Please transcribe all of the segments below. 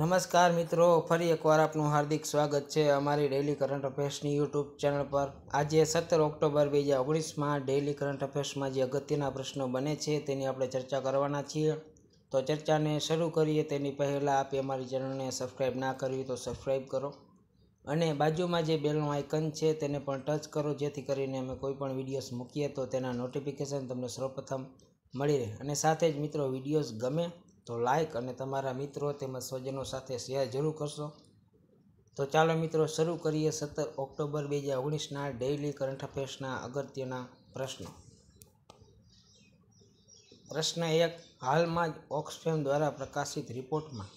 નમસ્કાર મિત્રો ફરી એકવાર આપનું હાર્દિક સ્વાગત છે અમારી ડેઇલી કરંટ અફેર્સની યુટ્યુબ ચેનલ પર આજે સત્તર ઓક્ટોબર બે હજાર ઓગણીસમાં ડેઇલી કરંટ અફેર્સમાં જે અગત્યના પ્રશ્નો બને છે તેની આપણે ચર્ચા કરવાના છીએ તો ચર્ચાને શરૂ કરીએ તેની પહેલાં આપે અમારી ચેનલને સબસ્ક્રાઈબ ના કરવી તો સબસ્ક્રાઈબ કરો અને બાજુમાં જે બેલનું આઇકન છે તેને પણ ટચ કરો જેથી કરીને અમે કોઈપણ વિડીયોઝ મૂકીએ તો તેના નોટિફિકેશન તમને સૌપ્રથમ મળી રહે અને સાથે જ મિત્રો વિડીયોઝ ગમે તો લાઇક અને તમારા મિત્રો તેમજ સ્વજનો સાથે શેર જરૂર કરશો તો ચાલો મિત્રો શરૂ કરીએ સત્તર ઓક્ટોબર બે હજાર ઓગણીસના ડેઇલી કરંટ અફેર્સના અગત્યના પ્રશ્નો પ્રશ્ન એક હાલમાં જ ઓક્સફેમ દ્વારા પ્રકાશિત રિપોર્ટમાં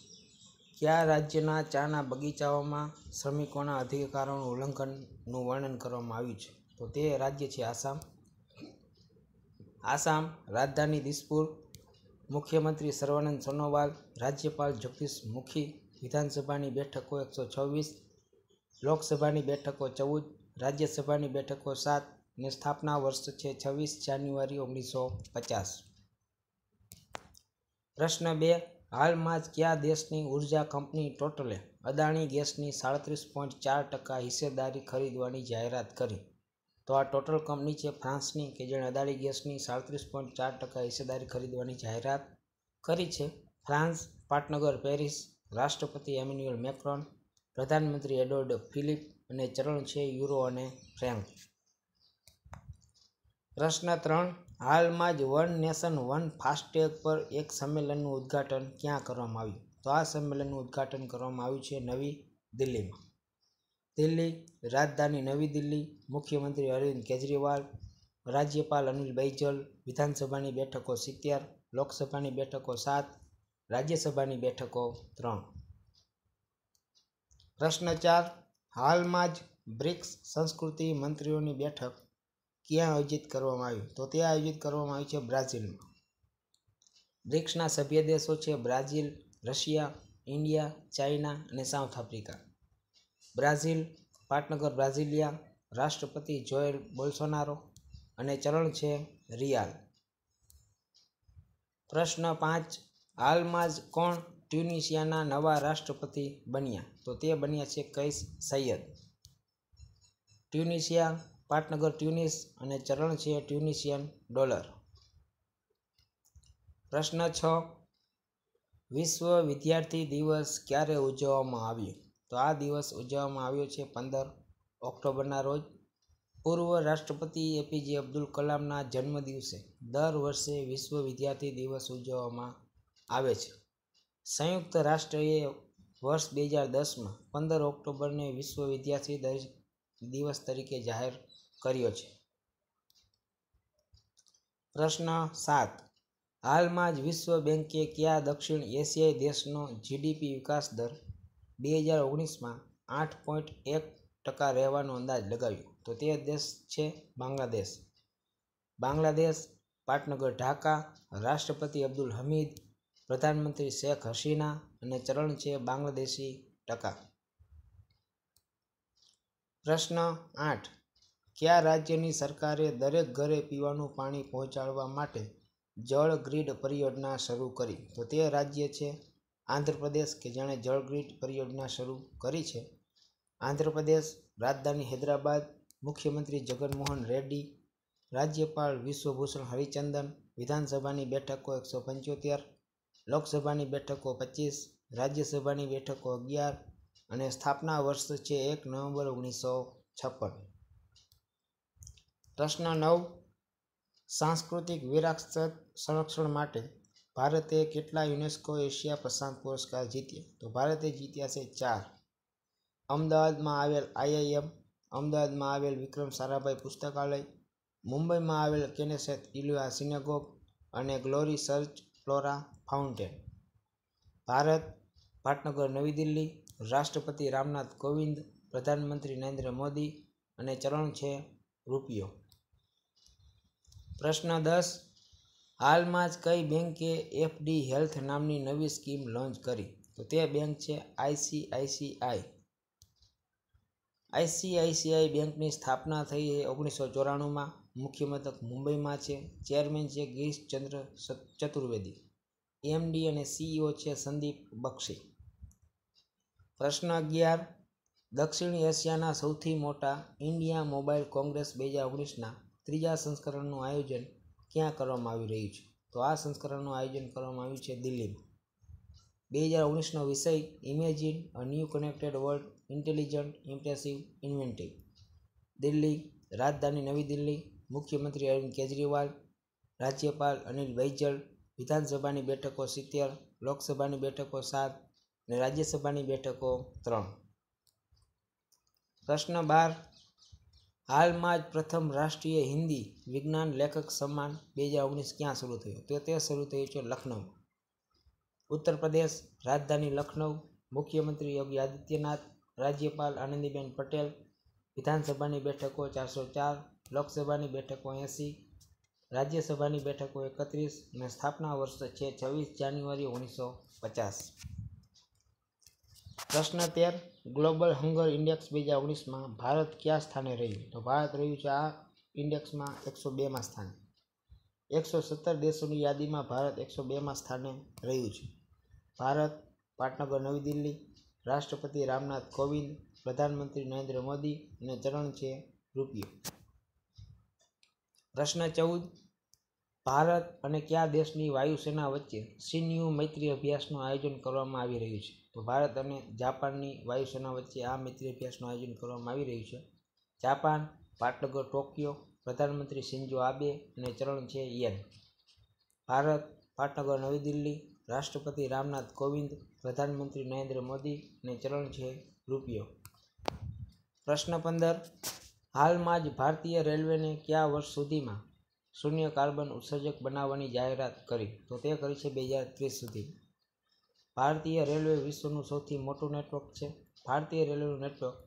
કયા રાજ્યના ચાના બગીચાઓમાં શ્રમિકોના અધિકારોનું ઉલ્લંઘનનું વર્ણન કરવામાં આવ્યું છે તો તે રાજ્ય છે આસામ આસામ રાજધાની દિસપુર મુખ્યમંત્રી સર્વાનંદ સોનોવાલ રાજ્યપાલ જગદીશ મુખી વિધાનસભાની બેઠકો એકસો છવ્વીસ લોકસભાની બેઠકો ચૌદ રાજ્યસભાની બેઠકો સાત અને સ્થાપના વર્ષ છે છવ્વીસ જાન્યુઆરી ઓગણીસો પચાસ પ્રશ્ન બે હાલમાં જ કયા દેશની ઉર્જા કંપની ટોટલે અદાણી ગેસની સાડત્રીસ પોઈન્ટ ચાર ટકા હિસ્સેદારી ખરીદવાની જાહેરાત કરી તો આ ટોટલ કંપની છે ફ્રાન્સની કે જેણે અદાણી ગેસની સાડત્રીસ પોઈન્ટ ચાર ટકા હિસ્સેદારી ખરીદવાની જાહેરાત કરી છે ફ્રાન્સ પાટનગર પેરિસ રાષ્ટ્રપતિ એમ્યુન્યુઅલ મેક્રોન પ્રધાનમંત્રી એડવર્ડ ફિલિપ અને ચરણ છે યુરો અને ફ્રેન્ક પ્રશ્ન ત્રણ હાલમાં જ વન નેશન વન ફાસ્ટેગ પર એક સંમેલનનું ઉદ્ઘાટન ક્યાં કરવામાં આવ્યું તો આ સંમેલનનું ઉદ્ઘાટન કરવામાં આવ્યું છે નવી દિલ્હીમાં દિલ્હી રાજધાની નવી દિલ્હી મુખ્યમંત્રી અરવિંદ કેજરીવાલ રાજ્યપાલ અનિલ બૈજલ વિધાનસભાની બેઠકો સિત્તેર લોકસભાની બેઠકો સાત રાજ્યસભાની બેઠકો ત્રણ પ્રશ્ન ચાર હાલમાં જ બ્રિક્સ સંસ્કૃતિ મંત્રીઓની બેઠક ક્યાં આયોજિત કરવામાં આવી તો તે આયોજિત કરવામાં આવી છે બ્રાઝિલમાં બ્રિક્સના સભ્ય દેશો છે બ્રાઝિલ રશિયા ઇન્ડિયા ચાઇના અને સાઉથ આફ્રિકા બ્રાઝિલ પાટનગર બ્રાઝિલિયા રાષ્ટ્રપતિ જોયેલ બોલ્સોનારો અને ચલણ છે રિયાલ પ્રશ્ન પાંચ હાલમાં જ કોણ ટ્યુનિશિયાના નવા રાષ્ટ્રપતિ બન્યા તો તે બન્યા છે કૈસ સૈયદ ટ્યુનિશિયા પાટનગર ટ્યુનિસ અને ચરણ છે ટ્યુનિશિયન ડોલર પ્રશ્ન છ વિશ્વ વિદ્યાર્થી દિવસ ક્યારે ઉજવવામાં આવ્યું તો આ દિવસ ઉજવવામાં આવ્યો છે પંદર ઓક્ટોબરના રોજ પૂર્વ રાષ્ટ્રપતિ એપીજે અબ્દુલ કલામના જન્મ દિવસે દર વર્ષે વિશ્વ વિદ્યાર્થી દિવસ ઉજવવામાં આવે છે સંયુક્ત રાષ્ટ્રએ વર્ષ બે હજાર દસમાં પંદર ઓક્ટોબરને વિશ્વ વિદ્યાર્થી દિવસ તરીકે જાહેર કર્યો છે પ્રશ્ન સાત હાલમાં જ વિશ્વ બેંકે કયા દક્ષિણ એશિયાઈ દેશનો જીડીપી વિકાસ દર બે હજાર ઓગણીસમાં આઠ પોઈન્ટ એક ટકા રહેવાનો અંદાજ લગાવ્યો તો તે દેશ છે બાંગ્લાદેશ બાંગ્લાદેશ પાટનગર ઢાકા રાષ્ટ્રપતિ અબ્દુલ હમીદ પ્રધાનમંત્રી શેખ હસીના અને ચરણ છે બાંગ્લાદેશી ટકા પ્રશ્ન આઠ કયા રાજ્યની સરકારે દરેક ઘરે પીવાનું પાણી પહોંચાડવા માટે જળ ગ્રીડ પરિયોજના શરૂ કરી તો તે રાજ્ય છે આંધ્રપ્રદેશ કે જેણે જળ ગ્રીડ પરિયોજના શરૂ કરી છે આંધ્રપ્રદેશ રાજધાની હૈદરાબાદ મુખ્યમંત્રી જગનમોહન રેડ્ડી રાજ્યપાલ વિશ્વભૂષણ હરિચંદન વિધાનસભાની બેઠકો એકસો પંચોતેર લોકસભાની બેઠકો પચીસ રાજ્યસભાની બેઠકો અગિયાર અને સ્થાપના વર્ષ છે એક નવેમ્બર ઓગણીસો છપ્પન પ્રશ્ન નવ સાંસ્કૃતિક વિરાસત સંરક્ષણ માટે ભારતે કેટલા યુનેસ્કો એશિયા પ્રશાંત પુરસ્કાર જીત્યા તો ભારતે જીત્યા છે ચાર અમદાવાદમાં આવેલ આઈઆઈએમ અમદાવાદમાં આવેલ વિક્રમ સારાભાઈ પુસ્તકાલય મુંબઈમાં આવેલ કેનેસેત ઇલ્વા સિનેગોગ અને glory church Flora Fountain Bharat પાટનગર નવી દિલ્હી રાષ્ટ્રપતિ રામનાથ કોવિંદ પ્રધાનમંત્રી નરેન્દ્ર મોદી અને ચરણ છે રૂપિયો પ્રશ્ન દસ હાલમાં જ કઈ બેંકે એફડી હેલ્થ નામની નવી સ્કીમ લોન્ચ કરી તો તે બેંક છે આઈસીઆઈસીઆઈ આઈસીઆઈસીઆઈ બેંકની સ્થાપના થઈ એ ઓગણીસો ચોરાણુંમાં મુખ્ય મથક મુંબઈમાં છે ચેરમેન છે ગિરીશ ચંદ્ર ચતુર્વેદી એમડી અને સીઈઓ છે સંદીપ બક્ષી પ્રશ્ન અગિયાર દક્ષિણ એશિયાના સૌથી મોટા ઇન્ડિયા મોબાઈલ કોંગ્રેસ બે હજાર ઓગણીસના ત્રીજા સંસ્કરણનું આયોજન ક્યાં કરવામાં આવી રહ્યું છે તો આ સંસ્કરણનું આયોજન કરવામાં આવ્યું છે દિલ્હીમાં બે હજાર ઓગણીસનો વિષય imagine a new connected world intelligent impressive inventive Delhi રાજધાની નવી દિલ્હી મુખ્યમંત્રી અરવિંદ કેજરીવાલ રાજ્યપાલ અનિલ બૈજલ વિધાનસભાની બેઠકો સિત્તેર લોકસભાની બેઠકો સાત અને રાજ્યસભાની બેઠકો ત્રણ પ્રશ્ન બાર હાલમાં જ પ્રથમ રાષ્ટ્રીય હિન્દી વિજ્ઞાન લેખક સન્માન બે હજાર ઓગણીસ ક્યાં શરૂ થયું તો તે શરૂ થયું છે લખનઉમાં ઉત્તર પ્રદેશ રાજધાની લખનઉ મુખ્યમંત્રી યોગી આદિત્યનાથ રાજ્યપાલ આનંદીબેન પટેલ વિધાનસભાની બેઠકો ચારસો ચાર લોકસભાની બેઠકો એંસી રાજ્યસભાની બેઠકો એકત્રીસ અને સ્થાપના વર્ષ છે છવ્વીસ જાન્યુઆરી ઓગણીસો પચાસ પ્રશ્ન તેર ગ્લોબલ હંગર ઇન્ડેક્સ બે હજાર ઓગણીસમાં ભારત કયા સ્થાને રહ્યું તો ભારત રહ્યું છે આ ઇન્ડેક્સમાં એકસો બેમાં સ્થાને એકસો સત્તર દેશોની યાદીમાં ભારત એકસો બેમાં સ્થાને રહ્યું છે ભારત પાટનગર નવી દિલ્હી રાષ્ટ્રપતિ રામનાથ કોવિંદ પ્રધાનમંત્રી નરેન્દ્ર મોદી અને ચરણ છે રૂપિયો પ્રશ્ન ચૌદ ભારત અને કયા દેશની વાયુસેના વચ્ચે સિન્યુ મૈત્રી અભ્યાસનું આયોજન કરવામાં આવી રહ્યું છે તો ભારત અને જાપાનની વાયુસેના વચ્ચે આ મિત્ર અભ્યાસનું આયોજન કરવામાં આવી રહ્યું છે જાપાન પાટનગર ટોક્યો પ્રધાનમંત્રી સિંજો આબે અને ચરણ છે યેન ભારત પાટનગર નવી દિલ્હી રાષ્ટ્રપતિ રામનાથ કોવિંદ પ્રધાનમંત્રી નરેન્દ્ર મોદી અને ચરણ છે રૂપિયો પ્રશ્ન પંદર હાલમાં જ ભારતીય રેલવેને કયા વર્ષ સુધીમાં શૂન્ય કાર્બન ઉત્સર્જક બનાવવાની જાહેરાત કરી તો તે કરી છે બે હજાર ત્રીસ સુધી ભારતીય રેલવે વિશ્વનું સૌથી મોટું નેટવર્ક છે ભારતીય રેલવેનું નેટવર્ક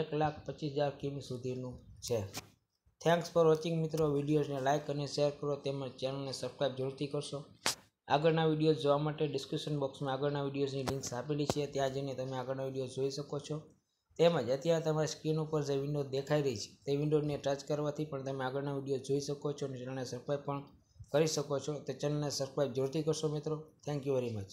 એક લાખ પચીસ હજાર કિમી સુધીનું છે થેન્ક્સ ફોર વોચિંગ મિત્રો વિડીયોઝને લાઇક અને શેર કરો તેમજ ચેનલને સબસ્ક્રાઈબ જરૂરથી કરશો આગળના વિડીયોઝ જોવા માટે ડિસ્ક્રિપ્શન બોક્સમાં આગળના વિડીયોઝની લિંક્સ આપેલી છે ત્યાં જઈને તમે આગળના વિડીયો જોઈ શકો છો તેમજ અત્યારે તમારી સ્ક્રીન ઉપર જે વિન્ડો દેખાઈ રહી છે તે વિન્ડોને ટચ કરવાથી પણ તમે આગળના વિડીયો જોઈ શકો છો અને ચેનલને સબસ્ક્રાઈબ પણ કરી શકો છો તે ચેનલને સબસ્ક્રાઈબ જરૂરથી કરશો મિત્રો થેન્ક યુ વેરી મચ